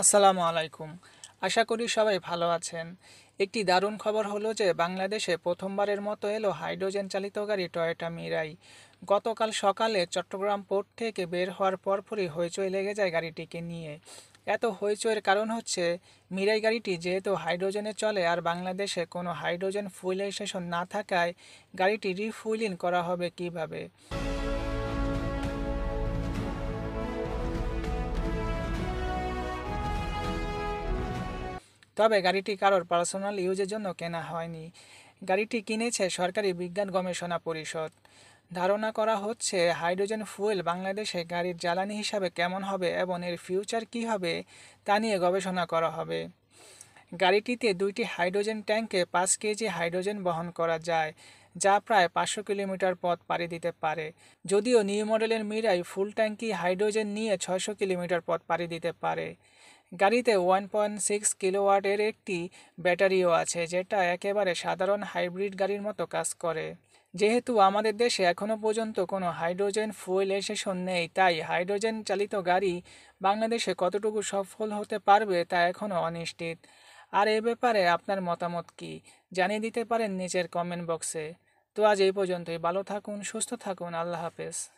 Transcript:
আসসালামু আলাইকুম আশা করি সবাই ভালো আছেন একটি দারুণ খবর হলো যে বাংলাদেশে প্রথমবারের মতো এলো হাইড্রোজেন চালিত গাড়ি টয়োটা মিরাই গতকাল সকালে চট্টগ্রাম পোর্ট থেকে বের হওয়ার পরপরই হইচই লেগে যায় গাড়িটিকে নিয়ে এত হইচইয়ের কারণ হচ্ছে মিরাই গাড়িটি যেহেতু হাইড্রোজেনে চলে আর বাংলাদেশে কোনো হাইড্রোজেন ফুইলাইজেশন না থাকায় গাড়িটি রিফুইলিং করা হবে কিভাবে। তবে গাড়িটি কারোর পার্সোনাল ইউজের জন্য কেনা হয়নি গাড়িটি কিনেছে সরকারি বিজ্ঞান গবেষণা পরিষদ ধারণা করা হচ্ছে হাইড্রোজেন ফুয়েল বাংলাদেশে গাড়ির জ্বালানি হিসাবে কেমন হবে এবং এর ফিউচার কি হবে তা নিয়ে গবেষণা করা হবে গাড়িটিতে দুইটি হাইড্রোজেন ট্যাঙ্কে পাঁচ কেজি হাইড্রোজেন বহন করা যায় যা প্রায় পাঁচশো কিলোমিটার পথ পাড়ি দিতে পারে যদিও নিউ মডেলের মিরাই ফুল ট্যাঙ্কি হাইড্রোজেন নিয়ে ছয়শো কিলোমিটার পথ পাড়ি দিতে পারে গাড়িতে ওয়ান পয়েন্ট সিক্স কিলোওয়াটের একটি ব্যাটারিও আছে যেটা একেবারে সাধারণ হাইব্রিড গাড়ির মতো কাজ করে যেহেতু আমাদের দেশে এখনও পর্যন্ত কোনো হাইড্রোজেন ফুয়েল এসেশন নেই তাই হাইড্রোজেন চালিত গাড়ি বাংলাদেশে কতটুকু সফল হতে পারবে তা এখনও অনিশ্চিত আর এ ব্যাপারে আপনার মতামত কি জানিয়ে দিতে পারেন নিচের কমেন্ট বক্সে তো আজ এই পর্যন্তই ভালো থাকুন সুস্থ থাকুন আল্লাহ হাফেজ